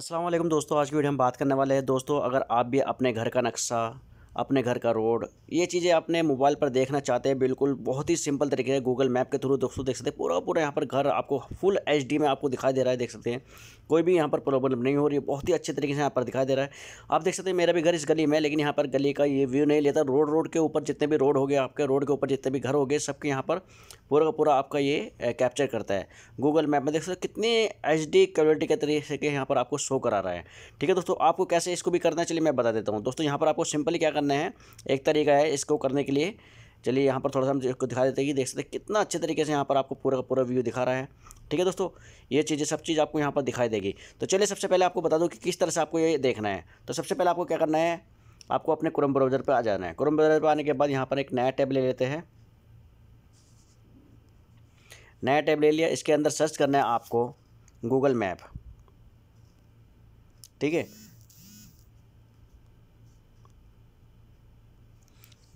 असलम दोस्तों आज की वीडियो हम बात करने वाले हैं दोस्तों अगर आप भी अपने घर का नक्शा अपने घर का रोड ये चीज़ें अपने मोबाइल पर देखना चाहते हैं बिल्कुल बहुत ही सिंपल तरीके से गूगल मैप के थ्रू दोस्तों देख सकते हैं पूरा पूरा यहाँ पर घर आपको फुल एच में आपको दिखाई दे रहा है देख सकते हैं कोई भी यहाँ पर प्रॉब्लम नहीं हो रही है बहुत ही अच्छे तरीके से यहाँ पर दिखाई दे रहा है आप देख सकते हैं मेरा भी घर इस गली में लेकिन यहाँ पर गली का ये व्यू नहीं लेता रोड रोड के ऊपर जितने भी रोड हो गए आपके रोड के ऊपर जितने भी घर हो गए सबके यहाँ पर पूरा का पूरा आपका ये कैप्चर करता है गूगल मैप में देख सकते कितने एच क्वालिटी के तरीके से यहाँ पर आपको शो करा रहा है ठीक है दोस्तों आपको कैसे इसको भी करना है चलिए मैं बता देता हूँ दोस्तों यहाँ पर आपको सिंपली क्या करना है एक तरीका है इसको करने के लिए चलिए यहाँ पर थोड़ा सा हम इसको दिखा देते हैं कि देख सकते हैं कितना अच्छे तरीके से यहाँ पर आपको पूरा का पूरा व्यू दिखा रहा है ठीक है दोस्तों ये चीज़ें सब चीज़ आपको यहाँ पर दिखाई देगी तो चलिए सबसे पहले आपको बता दूँ कि किस तरह से आपको ये देखना है तो सबसे पहले आपको क्या करना है आपको अपने क्रम ब्राउज़र पर आ जाना है क्रम ब्राउज़र पर आने के बाद यहाँ पर एक नया टैब ले लेते हैं नया टैब ले लिया इसके अंदर सर्च करना है आपको गूगल मैप ठीक है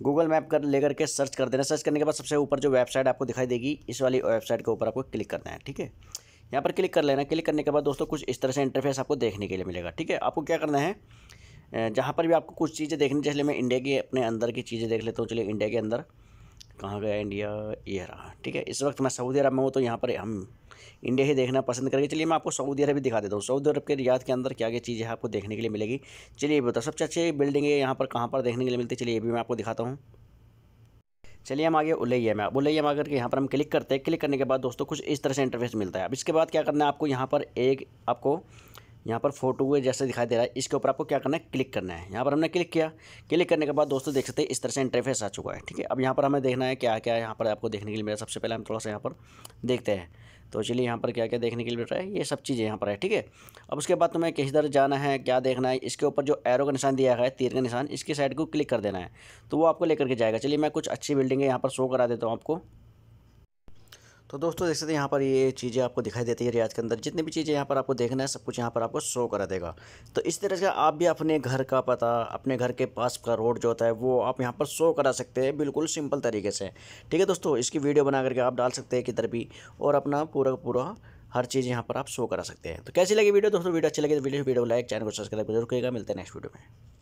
गूगल मैप कर लेकर के सर्च कर देना सर्च करने के बाद सबसे ऊपर जो वेबसाइट आपको दिखाई देगी इस वाली वेबसाइट के ऊपर आपको क्लिक करना है ठीक है यहाँ पर क्लिक कर लेना क्लिक करने के बाद दोस्तों कुछ इस तरह से इंटरफेस आपको देखने के लिए मिलेगा ठीक है आपको क्या करना है जहाँ पर भी आपको कुछ चीज़ें देखनी चाहिए मैं इंडिया के अपने अंदर की चीज़ें देख लेता हूँ चलिए इंडिया के अंदर कहाँ गया इंडिया ये रहा ठीक है इस वक्त मैं सऊदी अरब में हूँ तो यहाँ पर हम इंडिया ही देखना पसंद करेगी चलिए मैं आपको सऊदी अरब भी दिखा देता हूँ सऊदी अरब के रियाद के अंदर क्या क्या चीज़ें आपको देखने के लिए मिलेगी चलिए बताओ सबसे अच्छी है यहाँ पर कहाँ पर देखने के लिए मिलती है चलिए ये भी मैं आपको दिखाता हूँ चलिए हम आगे उलैया में उलैया में आकर के यहाँ पर हम क्लिक करते हैं क्लिक करने के बाद दोस्तों कुछ इस तरह से इंटरफेस मिलता है अब इसके बाद क्या करना है आपको यहाँ पर एक आपको यहाँ पर फोटो हुए जैसे दिखाई दे रहा है इसके ऊपर आपको क्या करना है क्लिक करना है यहाँ पर हमने क्लिक किया क्लिक करने के बाद दोस्तों देख सकते हैं इस तरह से इंटरफेस आ चुका है ठीक है अब यहाँ पर हमें देखना है क्या क्या यहाँ पर आपको देखने के लिए मिला सबसे पहले हम थोड़ा सा यहाँ पर देखते हैं तो चलिए यहाँ पर क्या क्या देखने के लिए रहा है ये सब चीज़ें यहाँ पर है ठीक है अब उसके बाद तुम्हें दर जाना है क्या देखना है इसके ऊपर जो एरो का निशान दिया गया है तीर का निशान इसके साइड को क्लिक कर देना है तो वो आपको लेकर के जाएगा चलिए मैं कुछ अच्छी बिल्डिंग है यहाँ पर शो करा देता हूँ आपको तो दोस्तों देख सकते हैं यहाँ पर ये चीज़ें आपको दिखाई देती है रियाज के अंदर जितनी भी चीज़ें यहाँ पर आपको देखना है सब कुछ यहाँ पर आपको शो करा देगा तो इस तरह से आप भी अपने घर का पता अपने घर के पास का रोड जो होता है वो आप यहाँ पर शो करा सकते हैं बिल्कुल सिंपल तरीके से ठीक है दोस्तों इसकी वीडियो बना करके आप डाल सकते हैं किधर भी और अपना पूरा पूरा हर चीज़ यहाँ पर आप शो करा सकते हैं तो कैसी लगी वीडियो दोस्तों वीडियो अच्छी लगी तो वीडियो वीडियो लाइक चैनल को सब्सक्राइब जरूर करिएगा मिलते हैं नेक्स्ट वीडियो में